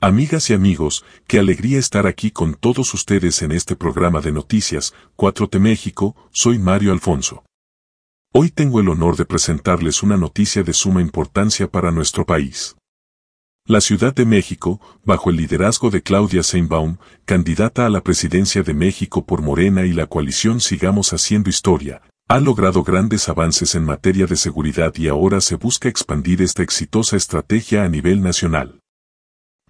Amigas y amigos, qué alegría estar aquí con todos ustedes en este programa de noticias 4T México, soy Mario Alfonso. Hoy tengo el honor de presentarles una noticia de suma importancia para nuestro país. La Ciudad de México, bajo el liderazgo de Claudia Seinbaum, candidata a la presidencia de México por Morena y la coalición Sigamos Haciendo Historia, ha logrado grandes avances en materia de seguridad y ahora se busca expandir esta exitosa estrategia a nivel nacional.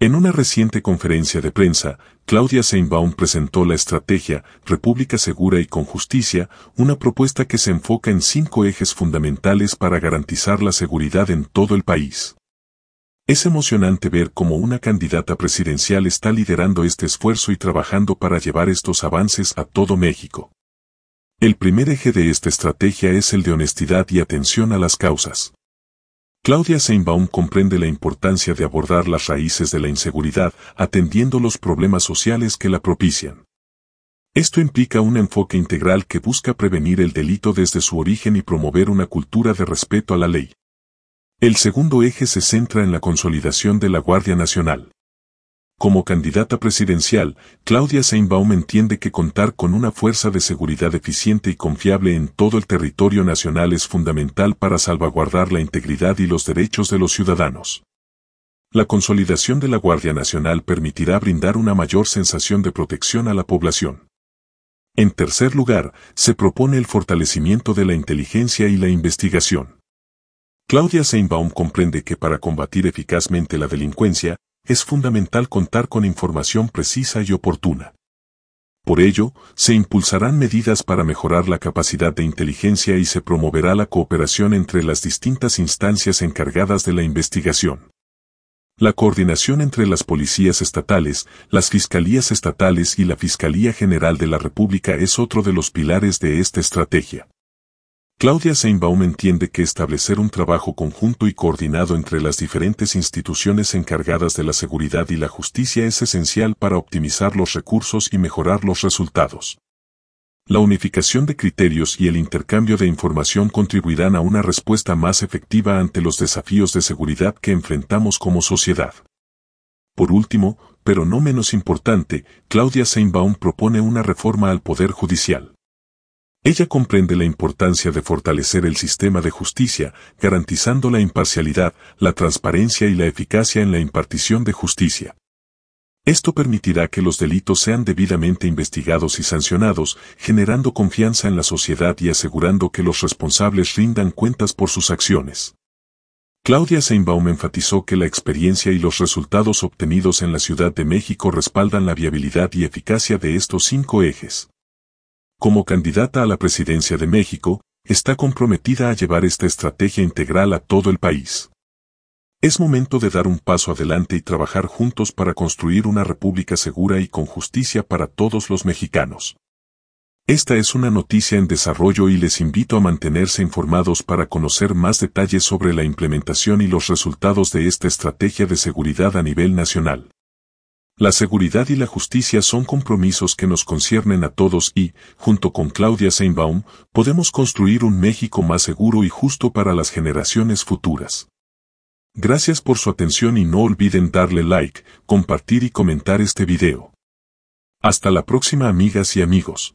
En una reciente conferencia de prensa, Claudia Seinbaum presentó la estrategia República Segura y con Justicia, una propuesta que se enfoca en cinco ejes fundamentales para garantizar la seguridad en todo el país. Es emocionante ver cómo una candidata presidencial está liderando este esfuerzo y trabajando para llevar estos avances a todo México. El primer eje de esta estrategia es el de honestidad y atención a las causas. Claudia Seinbaum comprende la importancia de abordar las raíces de la inseguridad atendiendo los problemas sociales que la propician. Esto implica un enfoque integral que busca prevenir el delito desde su origen y promover una cultura de respeto a la ley. El segundo eje se centra en la consolidación de la Guardia Nacional. Como candidata presidencial, Claudia Seinbaum entiende que contar con una fuerza de seguridad eficiente y confiable en todo el territorio nacional es fundamental para salvaguardar la integridad y los derechos de los ciudadanos. La consolidación de la Guardia Nacional permitirá brindar una mayor sensación de protección a la población. En tercer lugar, se propone el fortalecimiento de la inteligencia y la investigación. Claudia Seinbaum comprende que para combatir eficazmente la delincuencia, es fundamental contar con información precisa y oportuna. Por ello, se impulsarán medidas para mejorar la capacidad de inteligencia y se promoverá la cooperación entre las distintas instancias encargadas de la investigación. La coordinación entre las policías estatales, las fiscalías estatales y la Fiscalía General de la República es otro de los pilares de esta estrategia. Claudia Seinbaum entiende que establecer un trabajo conjunto y coordinado entre las diferentes instituciones encargadas de la seguridad y la justicia es esencial para optimizar los recursos y mejorar los resultados. La unificación de criterios y el intercambio de información contribuirán a una respuesta más efectiva ante los desafíos de seguridad que enfrentamos como sociedad. Por último, pero no menos importante, Claudia Seinbaum propone una reforma al Poder Judicial. Ella comprende la importancia de fortalecer el sistema de justicia, garantizando la imparcialidad, la transparencia y la eficacia en la impartición de justicia. Esto permitirá que los delitos sean debidamente investigados y sancionados, generando confianza en la sociedad y asegurando que los responsables rindan cuentas por sus acciones. Claudia Seinbaum enfatizó que la experiencia y los resultados obtenidos en la Ciudad de México respaldan la viabilidad y eficacia de estos cinco ejes como candidata a la presidencia de México, está comprometida a llevar esta estrategia integral a todo el país. Es momento de dar un paso adelante y trabajar juntos para construir una república segura y con justicia para todos los mexicanos. Esta es una noticia en desarrollo y les invito a mantenerse informados para conocer más detalles sobre la implementación y los resultados de esta estrategia de seguridad a nivel nacional. La seguridad y la justicia son compromisos que nos conciernen a todos y, junto con Claudia Seinbaum, podemos construir un México más seguro y justo para las generaciones futuras. Gracias por su atención y no olviden darle like, compartir y comentar este video. Hasta la próxima amigas y amigos.